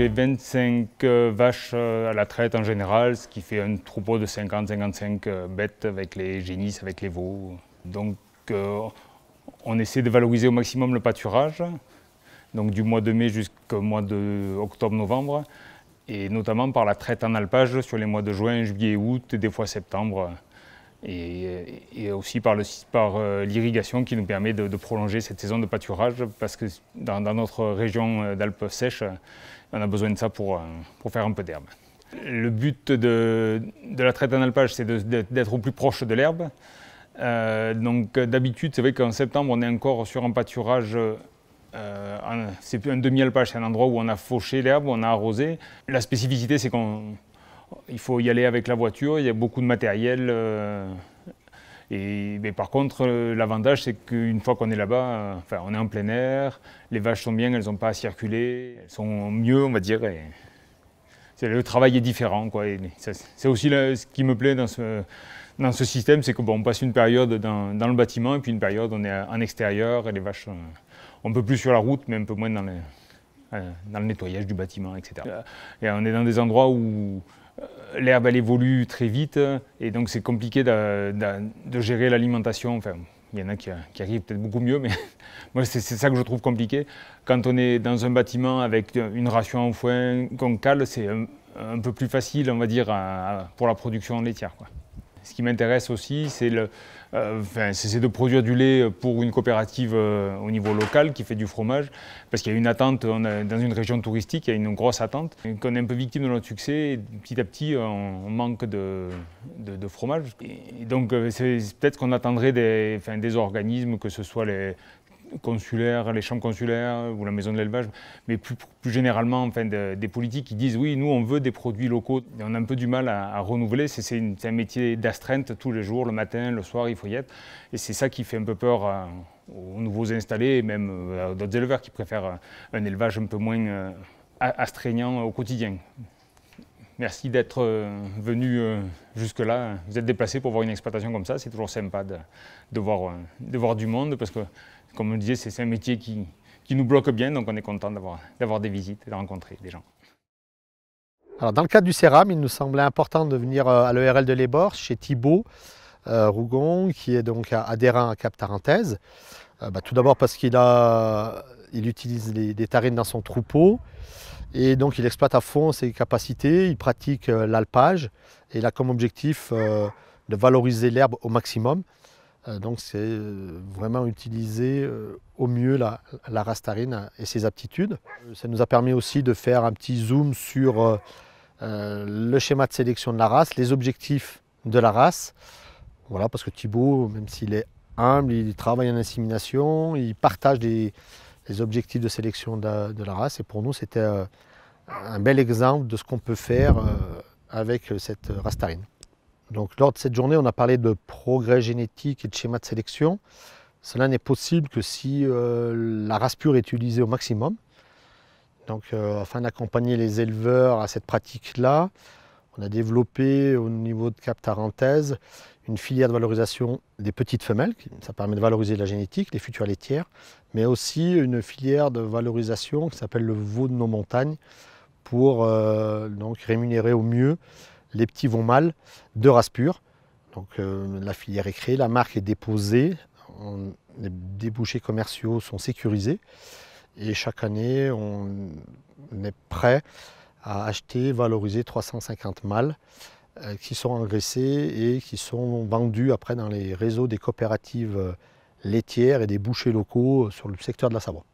j'ai 25 euh, vaches euh, à la traite en général, ce qui fait un troupeau de 50-55 euh, bêtes avec les génisses, avec les veaux. Donc on essaie de valoriser au maximum le pâturage, donc du mois de mai jusqu'au mois d'octobre-novembre, et notamment par la traite en alpage sur les mois de juin, juillet, août et des fois septembre et, aussi par l'irrigation par, euh, l'irrigation qui nous permet de, prolonger cette saison de pâturage parce que dans, notre région euh, d'Alpes sèches, euh, on a besoin de ça pour, pour faire un peu d'herbe. Le but de, de, la traite en alpage, c'est d'être au plus proche de l'herbe. donc d'habitude, c'est vrai qu'en septembre, on est encore sur un pâturage c'est un demi-alpage, c'est un endroit où on a fauché l'herbe, on a arrosé. La spécificité, c'est qu'on il faut y aller avec la voiture, il y a beaucoup de matériel. Euh, et, mais par contre, euh, l'avantage, c'est qu'une fois qu'on est là-bas, euh, on est en plein air, les vaches sont bien, elles n'ont pas à circuler, elles sont mieux, on va dire. le travail est différent. C'est aussi ce qui me plaît dans ce, dans ce système, c'est qu'on bon, passe une période dans, le bâtiment et puis une période on est en extérieur et les vaches, on peut plus sur la route, mais un peu moins dans, dans le nettoyage du bâtiment, etc. Et on est dans des endroits où l'herbe elle évolue très vite et donc c'est compliqué de, gérer l'alimentation. Enfin, il y en a qui, arrivent peut-être beaucoup mieux, mais moi c'est ça que je trouve compliqué. Quand on est dans un bâtiment avec une ration en foin qu'on cale, c'est un, peu plus facile, on va dire, pour la production laitière. Quoi ce qui m'intéresse aussi, euh, c'est de produire du lait pour une coopérative euh, au niveau local qui fait du fromage, parce qu'il y a une attente, dans une région touristique, il y a une grosse attente, qu'on est un peu victime de notre succès, et petit à petit, on, manque de, fromage. donc, euh, c'est peut-être qu'on attendrait des organismes, que ce soit les, consulaires, les chambres consulaires ou la maison de l'élevage, mais plus, généralement enfin, des politiques qui disent oui, nous on veut des produits locaux. on a un peu du mal à, renouveler, c'est un métier d'astreinte tous les jours, le matin, le soir, il faut y être. Et c'est ça qui fait un peu peur euh, aux nouveaux installés et même euh, à d'autres éleveurs qui préfèrent euh, un élevage un peu moins astreignant au quotidien. Merci d'être euh, venu euh, jusque-là. Vous êtes déplacé pour voir une exploitation comme ça. C'est toujours sympa de, euh, voir, du monde parce que, comme on disait, c'est un métier qui, nous bloque bien. Donc on est content d'avoir des visites et de rencontrer des gens. Alors dans le cadre du CERAM, il nous semblait important de venir à l'ERL de l'Ébor chez Thibault Rougon, qui est donc adhérent à Cap Tarentaise. Bah, tout d'abord parce qu'il utilise des tarines dans son troupeau. Et donc il exploite à fond ses capacités, il pratique euh, l'alpage et il a comme objectif euh, de valoriser l'herbe au maximum. Euh, donc c'est vraiment utiliser au mieux la, race tarine et ses aptitudes. Ça nous a permis aussi de faire un petit zoom sur le schéma de sélection de la race, les objectifs de la race. Voilà, parce que Thibault, même s'il est humble, il travaille en insémination, il partage des, objectifs de sélection de, la, race. Et pour nous, c'était euh, un bel exemple de ce qu'on peut faire euh, avec cette race tarine. Donc, lors de cette journée, on a parlé de progrès génétique et de schéma de sélection. Cela n'est possible que si euh, la race pure est utilisée au maximum. Donc, afin d'accompagner les éleveurs à cette pratique-là, on a développé au niveau de Cap Tarentaise une filière de valorisation des petites femelles, ça permet de valoriser la génétique, les futures laitières, mais aussi une filière de valorisation qui s'appelle le veau de nos montagnes pour euh, donc rémunérer au mieux les petits veaux mâles de race pure. Donc euh, la filière est créée, la marque est déposée, les débouchés commerciaux sont sécurisés et chaque année on est prêt à acheter, valoriser 350 mâles euh, qui sont engraissés et qui sont vendus après dans les réseaux des coopératives euh, laitières et des bouchers locaux euh, sur le secteur de la Savoie.